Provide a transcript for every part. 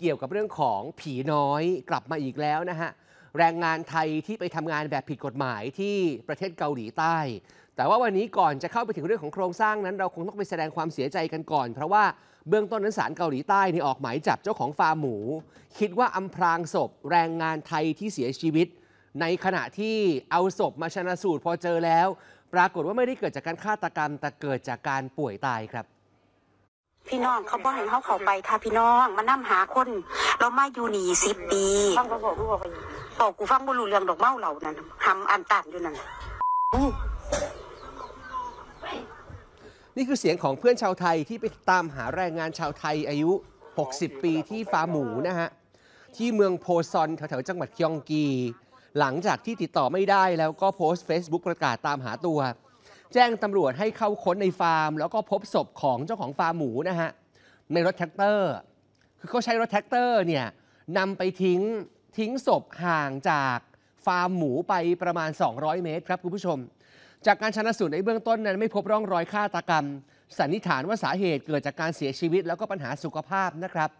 เกี่ยวกับเรื่องของผีน้อยกลับมาอีกแล้วนะฮะ แรงงานไทยที่ไปทำงานแบบผิดกฎหมายที่ประเทศเกาหลีใต้ แต่ว่าวันนี้ก่อนจะเข้าไปถึงเรื่องของโครงสร้างนั้นเราคงต้องไปแสดงความเสียใจกันก่อน เพราะว่าเบื้องต้นนั้นศาลเกาหลีใต้นี่ออกหมายจับ เจ้าของฟาร์มหมู คิดว่าอำพรางศพแรงงานไทยที่เสียชีวิต ในขณะที่เอาศพมาชนะสูตรพอเจอแล้ว ปรากฏว่าไม่ได้เกิดจากการฆาตกรรมแต่เกิดจากการป่วยตายครับพี่น้องเขาบ่ให้เขาเข้าไปท่าพี่น้องมานั่หาคน เรามาอยู่นี่สิบปีฟังเขาบอกกูไปบอกกูฟังบ่รูเรื่องดอกเม้าเหล่านั้นทำอันตันอยู่นั่นนี่คือเสียงของเพื่อนชาวไทยที่ไปตามหาแรงงานชาวไทยอายุ 60 ปีที่ฟาร์มหมูนะฮะ ที่เมืองโพซอนแถวๆจังหวัดคยองกี หลังจากที่ติดต่อไม่ได้แล้วก็โพสต์ Facebook ประกาศตามหาตัวแจ้งตำรวจให้เข้าค้นในฟาร์ม แล้วก็พบศพของเจ้าของฟาร์มหมูนะฮะในรถแท็กเตอร์คือเขาใช้รถแท็กเตอร์เนี่ยนำไปทิ้งทิ้งศพห่างจากฟาร์มหมูไปประมาณ 200 เมตรครับคุณผู้ชม จากการชนะสูตรในเบื้องต้นนั้นไม่พบร่องรอยฆาตกรรม สันนิษฐานว่าสาเหตุเกิดจากการเสียชีวิตแล้วก็ปัญหาสุขภาพนะครับ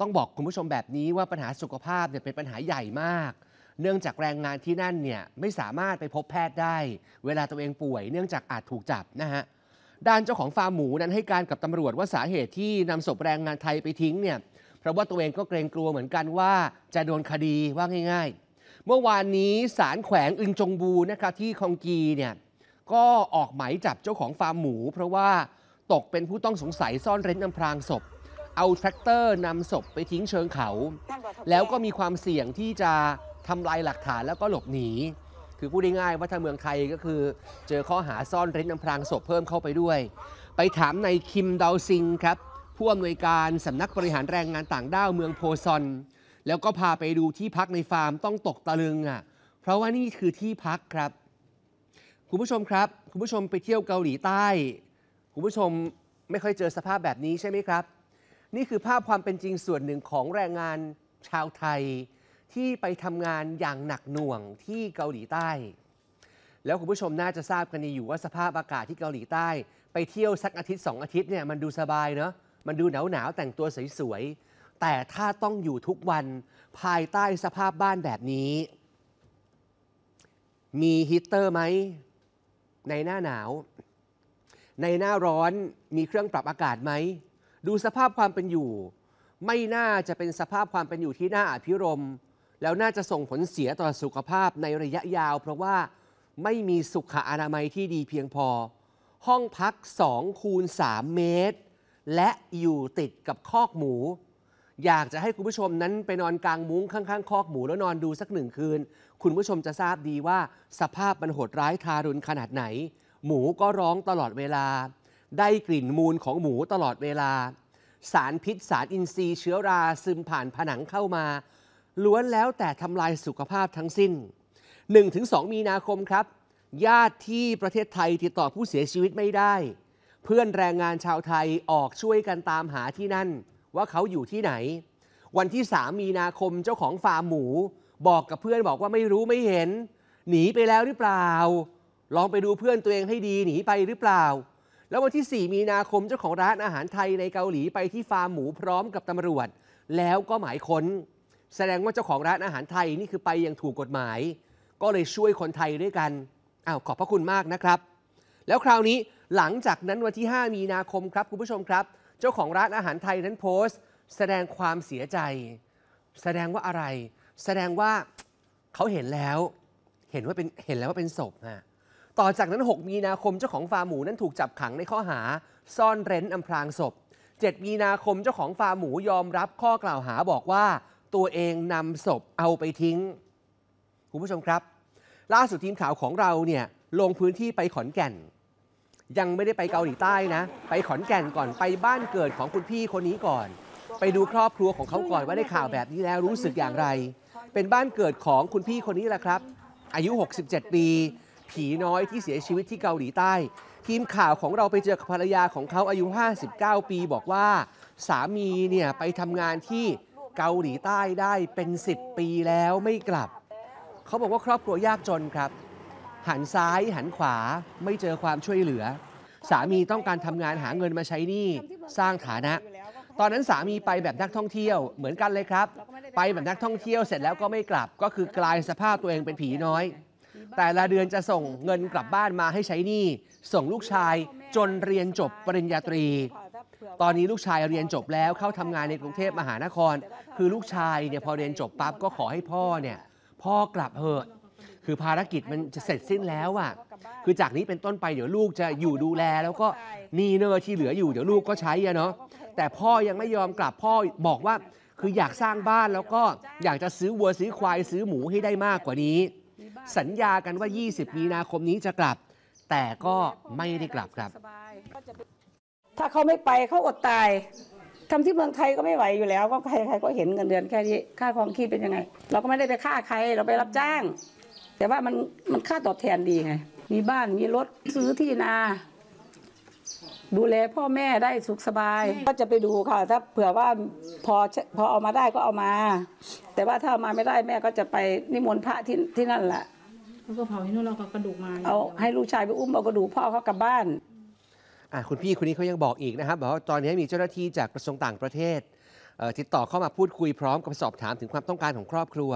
ต้องบอกคุณผู้ชมแบบนี้ว่าปัญหาสุขภาพเนี่ยเป็นปัญหาใหญ่มากเนื่องจากแรงงานที่นั่นเนี่ยไม่สามารถไปพบแพทย์ได้ เวลาตัวเองป่วยเนื่องจากอาจถูกจับนะฮะด้านเจ้าของฟาร์มหมูนั้นให้การกับตำรวจว่าสาเหตุที่นำศพแรงงานไทยไปทิ้งเนี่ยเพราะว่าตัวเองก็เกรงกลัวเหมือนกันว่า จะโดนคดีว่าง่ายๆ เมื่อวานนี้ศาลแขวงอึนจงบูนะครับที่คองกีเนี่ยก็ออกหมายจับเจ้าของฟาร์มหมู เพราะว่าตกเป็นผู้ต้องสงสัยซ่อนเร้นอำพรางศพเอาแทรกเตอร์นำศพไปทิ้งเชิงเขา แล้วก็มีความเสี่ยงที่จะทำลายหลักฐานแล้วก็หลบหนี คือพูดง่ายๆว่าทางเมืองไทยก็คือเจอข้อหาซ่อน เร้นอำพรางศพเพิ่มเข้าไปด้วย ไปถามในคิมดาวซิงครับผู้อำนวยการสำนักบริหารแรงงานต่างด้าวเมืองโพซอน แล้วก็พาไปดูที่พักในฟาร์มต้องตกตะลึงอะ่ะ เพราะว่านี่คือที่พักครับ คุณผู้ชมครับ คุณผู้ชมไปเที่ยวเกาหลีใต้คุณผู้ชมไม่ค่อยเจอสภาพแบบนี้ใช่ไหมครับ นี่คือภาพความเป็นจริงส่วนหนึ่งของแรงงานชาวไทยที่ไปทำงานอย่างหนักหน่วงที่เกาหลีใต้ แล้วคุณผู้ชมน่าจะทราบกันดีอยู่ว่าสภาพอากาศที่เกาหลีใต้ ไปเที่ยวสักอาทิตย์สองอาทิตย์เนี่ยมันดูสบายเนาะ มันดูหนาวหนาวแต่งตัวสวยๆ แต่ถ้าต้องอยู่ทุกวันภายใต้สภาพบ้านแบบนี้ มีฮีเตอร์ไหม ในหน้าหนาว ในหน้าร้อนมีเครื่องปรับอากาศไหม ดูสภาพความเป็นอยู่ ไม่น่าจะเป็นสภาพความเป็นอยู่ที่น่าอภิรมย์แล้วน่าจะส่งผลเสียต่อสุขภาพในระยะยาว เพราะว่าไม่มีสุขอนามัยที่ดีเพียงพอ ห้องพัก 2 คูณ 3 เมตร และอยู่ติดกับคอกหมู อยากจะให้คุณผู้ชมนั้นไปนอนกลางมุ้ง ข้างๆคอกหมูแล้วนอนดูสักหนึ่งคืน คุณผู้ชมจะทราบดีว่าสภาพมันโหดร้ายทารุณขนาดไหน หมูก็ร้องตลอดเวลา ได้กลิ่นมูลของหมูตลอดเวลา สารพิษสารอินทรีย์เชื้อราซึมผ่านผนังเข้ามาล้วนแล้วแต่ทำลายสุขภาพทั้งสิ้น 1-2 มีนาคมครับ ญาติที่ประเทศไทยติดต่อผู้เสียชีวิตไม่ได้ เพื่อนแรงงานชาวไทยออกช่วยกันตามหาที่นั่น ว่าเขาอยู่ที่ไหน วันที่3มีนาคมเจ้าของฟาร์มหมู บอกกับเพื่อนบอกว่าไม่รู้ไม่เห็น หนีไปแล้วหรือเปล่า ลองไปดูเพื่อนตัวเองให้ดี หนีไปหรือเปล่า แล้ววันที่4มีนาคมเจ้าของร้านอาหารไทยในเกาหลีไปที่ฟาร์มหมูพร้อมกับตำรวจ แล้วก็หมายค้นแสดงว่าเจ้าของร้านอาหารไทยนี่คือไปอย่างถูกกฎหมาย ก็เลยช่วยคนไทยด้วยกันอ้าวขอบพระคุณมากนะครับ แล้วคราวนี้หลังจากนั้นวันที่ 5 มีนาคมครับคุณผู้ชมครับ เจ้าของร้านอาหารไทยนั้นโพสต์ แสดงความเสียใจ แสดงว่าอะไร แสดงว่าเขาเห็นแล้วเห็นว่าเป็นเห็นแล้วว่าเป็นศพฮะต่อจากนั้น 6 มีนาคมเจ้าของฟาร์มหมูนั้นถูกจับขังในข้อหาซ่อนเร้นอำพรางศพ 7 มีนาคมเจ้าของฟาร์มหมูยอมรับข้อกล่าวหาบอกว่าตัวเองนำศพเอาไปทิ้งคุณผู้ชมครับ ล่าสุดทีมข่าวของเราเนี่ยลงพื้นที่ไปขอนแก่น ยังไม่ได้ไปเกาหลีใต้นะไปขอนแก่นก่อนไปบ้านเกิดของคุณพี่คนนี้ก่อน ไปดูครอบครัวของเขาก่อนว่าได้ข่าวแบบนี้แล้วรู้สึกอย่างไร เป็นบ้านเกิดของคุณพี่คนนี้แหละครับอายุ 67 ปี ผีน้อยที่เสียชีวิตที่เกาหลีใต้ ทีมข่าวของเราไปเจอภรรยาของเขาอายุ 59 ปีบอกว่าสามีเนี่ยไปทำงานที่เกาหลีใต้ได้เป็น 10 ปีแล้วไม่กลับ เขาบอกว่าครอบครัวยากจนครับ หันซ้ายหันขวาไม่เจอความช่วยเหลือ สามีต้องการทำงานหาเงินมาใช้หนี้สร้างฐานะ ตอนนั้นสามีไปแบบนักท่องเที่ยวเหมือนกันเลยครับ ไปแบบนักท่องเที่ยวเสร็จแล้วก็ไม่กลับก็คือกลายสภาพตัวเองเป็นผีน้อย แต่ละเดือนจะส่งเงินกลับบ้านมาให้ใช้หนี้ส่งลูกชาย จนเรียนจบปริญญาตรีตอนนี้ลูกชายเรียนจบแล้วเข้าทำงานในกรุงเทพมหานคร คือลูกชายเนี่ยพอเรียนจบปั๊บก็ขอให้พ่อเนี่ยพ่อกลับเถอะคือภารกิจมันจะเสร็จสิ้นแล้วอะคือจากนี้เป็นต้นไปเดี๋ยวลูกจะอยู่ดูแล แล้วก็นี่เนอที่เหลืออยู่เดี๋ยวลูกก็ใช้อะเนาะแต่พ่อยังไม่ยอมกลับพ่อบอกว่าคืออยากสร้างบ้านแล้วก็อยากจะซื้อวัวซื้อควายซื้อหมูให้ได้มากกว่านี้ สัญญากันว่า 20 มีนาคมนี้จะกลับ แต่ก็ไม่ได้กลับครับถ้าเขาไม่ไปเขาอดตายทำที่เมืองไทยก็ไม่ไหวอยู่แล้ว ก็ใครๆก็เห็นเงินเดือนแค่นี้ค่าความคิดเป็นยังไง เราก็ไม่ได้ไปฆ่าใครเราไปรับจ้าง แต่ว่ามันมันค่าตอบแทนดีไง มีบ้านมีรถซื้อที่นา ดูแลพ่อแม่ได้สุขสบายก็จะไปดูค่ะถ้าเผื่อว่าพอพอเอามาได้ก็เอามา แต่ว่าถ้าเอามาไม่ได้แม่ก็จะไปนิมนต์พระที่ที่นั่นแหละเขาก็เผาให้นู่นเราก็กระดูกมาเอาให้ลูกชายไปอุ้มเอากระดูกพ่อเขากลับบ้านคุณพี่คนนี้เขายังบอกอีกนะครับบอกว่าตอนนี้มีเจ้าหน้าที่จากกระทรวงต่างประเทศติดต่อเข้ามาพูดคุยพร้อมกับสอบถามถึงความต้องการของครอบครัว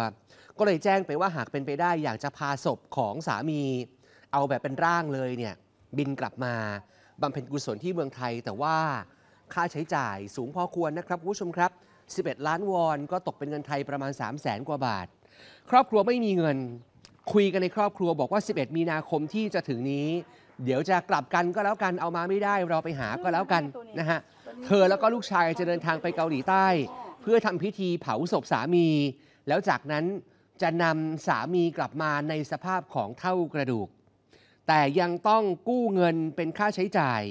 ก็เลยแจ้งไปว่าหากเป็นไปได้อยากจะพาศพของสามีเอาแบบเป็นร่างเลยเนี่ย บินกลับมาบำเพ็ญกุศลที่เมืองไทย แต่ว่าค่าใช้จ่ายสูงพอควรนะครับผู้ชมครับ 11 ล้านวอนก็ตกเป็นเงินไทยประมาณ 3 0 0แสนกว่าบาท ครอบครัวไม่มีเงินคุยกันในครอบครัวบอกว่า 11 มีนาคมที่จะถึงนี้เดี๋ยวจะกลับกันก็แล้วกันเอามาไม่ได้เราไปหาก็แล้วกันนะฮะเธอแล้วก็ลูกชายจะเดินทางไปเกาหลีใต้ เพื่อทำพิธีเผาศพสามี แล้วจากนั้นจะนำสามีกลับมาในสภาพของเท่ากระดูก แต่ยังต้องกู้เงินเป็นค่าใช้จ่าย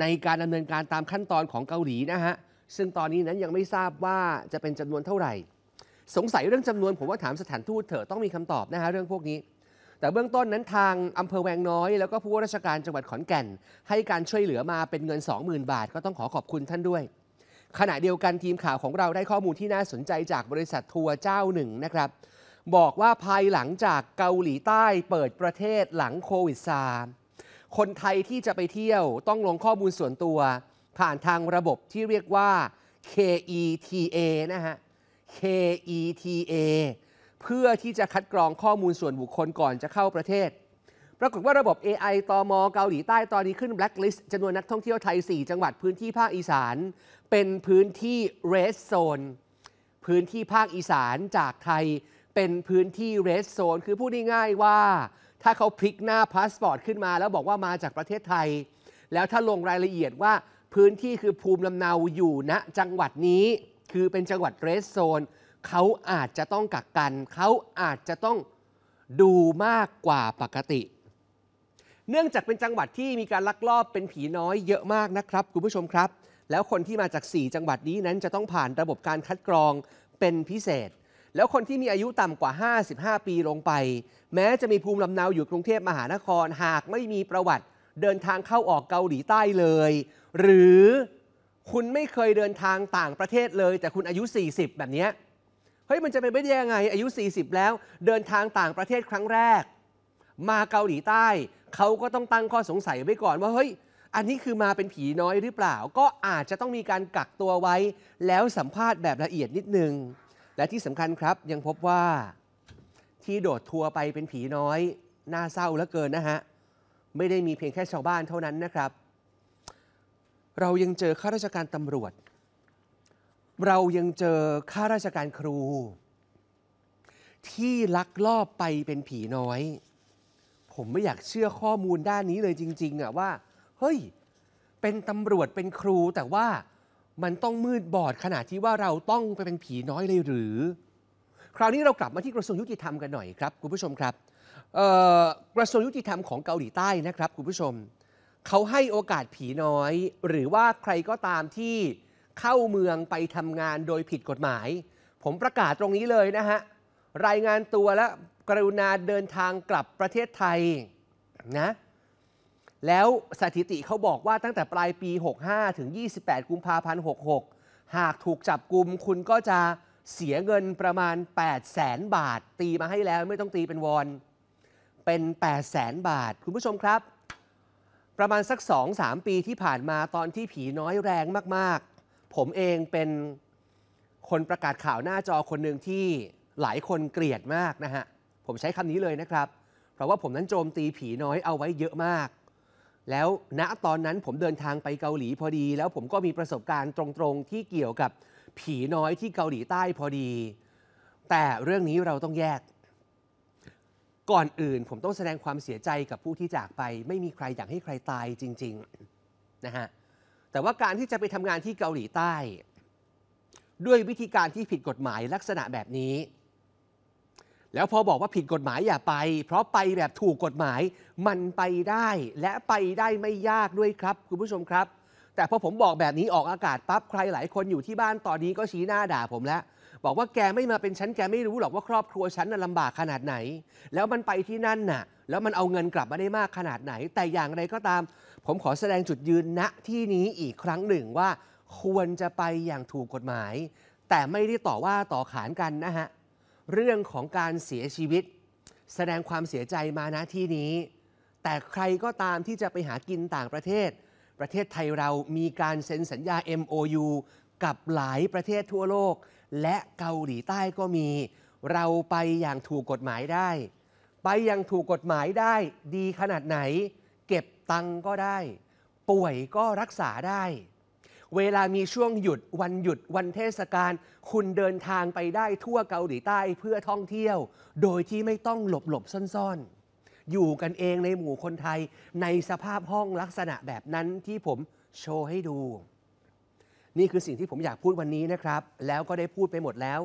ในการดำเนินการตามขั้นตอนของเกาหลีนะฮะ ซึ่งตอนนี้นั้นยังไม่ทราบว่าจะเป็นจำนวนเท่าไหร่ สงสัยเรื่องจำนวนผมว่าถามสถานทูตเถอะต้องมีคำตอบนะฮะเรื่องพวกนี้แต่เบื้องต้นนั้นทาง อำเภอแวงน้อยแล้วก็ผู้ว่าราชการจังหวัดขอนแก่น ให้การช่วยเหลือมาเป็นเงิน20,000บาท ก็ต้องขอขอบคุณท่านด้วย ขณะเดียวกันทีมข่าวของเราได้ข้อมูลที่น่าสนใจจากบริษัททัวร์เจ้าหนึ่งนะครับ บอกว่าภายหลังจากเกาหลีใต้เปิดประเทศหลังโควิดซาคนไทยที่จะไปเที่ยวต้องลงข้อมูลส่วนตัว ผ่านทางระบบที่เรียกว่า KETA นะฮะ KETA เพื่อที่จะคัดกรองข้อมูลส่วนบุคคลก่อนจะเข้าประเทศ ปรากฏว่าระบบ AI ตอมเกาหลีใต้ตอนนี้ขึ้นแบล็คลิสต์จำนวนนักท่องเที่ยวไทย 4 จังหวัดพื้นที่ภาคอีสานเป็นพื้นที่ Red Zone พื้นที่ภาคอีสานจากไทย เป็นพื้นที่ Red Zone คือพูดง่ายๆว่า ถ้าเขาพลิกหน้าพาสปอร์ตขึ้นมา แล้วบอกว่ามาจากประเทศไทย แล้วถ้าลงรายละเอียดว่า พื้นที่คือภูมิลำเนาอยู่ณนะจังหวัดนี้คือเป็นจังหวัด Red Zone เขาอาจจะต้องกักกัน เขาอาจจะต้องดูมากกว่าปกติ เนื่องจากเป็นจังหวัดที่มีการลักลอบเป็นผีน้อยเยอะมากนะครับคุณผู้ชมครับ แล้วคนที่มาจาก 4 จังหวัดนี้นั้นจะต้องผ่านระบบการคัดกรองเป็นพิเศษ แล้วคนที่มีอายุต่ำกว่า 55 ปีลงไป แม้จะมีภูมิลำเนาอยู่กรุงเทพมหานคร หากไม่มีประวัติ เดินทางเข้าออกเกาหลีใต้เลย หรือคุณไม่เคยเดินทางต่างประเทศเลย แต่คุณอายุ 40 แบบนี้ฮ้ยมันจะเป็นไปได้ยังไงอายุ 40 แล้วเดินทางต่างประเทศครั้งแรก มาเกาหลีใต้ เขาก็ต้องตั้งข้อสงสัยไว้ก่อนว่าเฮ้ยอันนี้คือมาเป็นผีน้อยหรือเปล่า ก็อาจจะต้องมีการกักตัวไว้แล้วสัมภาษณ์แบบละเอียดนิดนึง และที่สำคัญครับยังพบว่าที่โดดทัวร์ไปเป็นผีน้อยน่าเศร้าเหลือเกินนะฮะไม่ได้มีเพียงแค่ชาวบ้านเท่านั้นนะครับ เรายังเจอข้าราชการตำรวจเรายังเจอข้าราชการครู ที่ลักลอบไปเป็นผีน้อย ผมไม่อยากเชื่อข้อมูลด้านนี้เลยจริงๆอะว่า เฮ้ยเป็นตำรวจเป็นครูแต่ว่ามันต้องมืดบอดขนาดที่ว่าเราต้องไปเป็นผีน้อยเลยหรือ คราวนี้เรากลับมาที่กระทรวงยุติธรรมกันหน่อยครับคุณผู้ชมครับกระทรวงยุติธรรมของเกาหลีใต้นะครับคุณผู้ชมเขาให้โอกาสผีน้อย หรือว่าใครก็ตามที่เข้าเมืองไปทำงานโดยผิดกฎหมาย ผมประกาศตรงนี้เลยนะฮะ รายงานตัวและกรุณาเดินทางกลับประเทศไทยนะ แล้วสถิติเขาบอกว่าตั้งแต่ปลายปี 65 ถึง 28 กุมภาพันธ์66 หากถูกจับกลุมคุณก็จะเสียเงินประมาณ 8 0 0แสนบาท ตีมาให้แล้วไม่ต้องตีเป็นวอน เป็น 8 0 0แสนบาท คุณผู้ชมครับ ประมาณสัก 2-3ปีที่ผ่านมาตอนที่ผีน้อยแรงมากผมเองเป็นคนประกาศข่าวหน้าจอคนหนึ่งที่หลายคนเกลียดมากนะฮะผมใช้คำนี้เลยนะครับ เพราะว่าผมนั้นโจมตีผีน้อยเอาไว้เยอะมาก แล้วณตอนนั้นผมเดินทางไปเกาหลีพอดี แล้วผมก็มีประสบการณ์ตรงๆที่เกี่ยวกับผีน้อยที่เกาหลีใต้พอดี แต่เรื่องนี้เราต้องแยก ก่อนอื่นผมต้องแสดงความเสียใจกับผู้ที่จากไป ไม่มีใครอยากให้ใครตายจริง ๆนะฮะแต่ว่าการที่จะไปทำงานที่เกาหลีใต้ ด้วยวิธีการที่ผิดกฎหมายลักษณะแบบนี้ แล้วพอบอกว่าผิดกฎหมายอย่าไป เพราะไปแบบถูกกฎหมายมันไปได้ และไปได้ไม่ยากด้วยครับคุณผู้ชมครับ แต่พอผมบอกแบบนี้ออกอากาศปั๊บใครหลายคนอยู่ที่บ้านตอนนี้ก็ชี้หน้าด่าผมแล้วบอกว่าแกไม่มาเป็นฉันแกไม่รู้หรอกว่าครอบครัวฉันน่ะลำบากขนาดไหน แล้วมันไปที่นั่นน่ะแล้วมันเอาเงินกลับมาได้มากขนาดไหน แต่อย่างไรก็ตาม ผมขอแสดงจุดยืนณที่นี้อีกครั้งหนึ่งว่าควรจะไปอย่างถูกกฎหมาย แต่ไม่ได้ต่อว่าต่อขานกันนะฮะเรื่องของการเสียชีวิต แสดงความเสียใจมาณที่นี้ แต่ใครก็ตามที่จะไปหากินต่างประเทศประเทศไทยเรามีการเซ็นสัญญา MOU กับหลายประเทศทั่วโลก และเกาหลีใต้ก็มี เราไปอย่างถูกกฎหมายได้ ไปอย่างถูกกฎหมายได้ดีขนาดไหน เก็บตังก็ได้ ป่วยก็รักษาได้ เวลามีช่วงหยุดวันหยุดวันเทศกาลคุณเดินทางไปได้ทั่วเกาหลีใต้เพื่อท่องเที่ยว โดยที่ไม่ต้องหลบหลบซ่อนๆ อยู่กันเองในหมู่คนไทยในสภาพห้องลักษณะแบบนั้นที่ผมโชว์ให้ดูนี่คือสิ่งที่ผมอยากพูดวันนี้นะครับ แล้วก็ได้พูดไปหมดแล้ว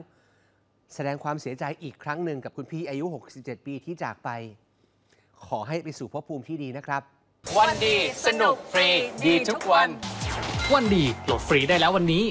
แสดงความเสียใจอีกครั้งหนึ่งกับคุณพี่อายุ 67 ปีที่จากไป ขอให้ไปสู่ภพภูมิที่ดีนะครับ วันดี สนุกฟรี ดีทุกวัน วันดีโหลดฟรีได้แล้ววันนี้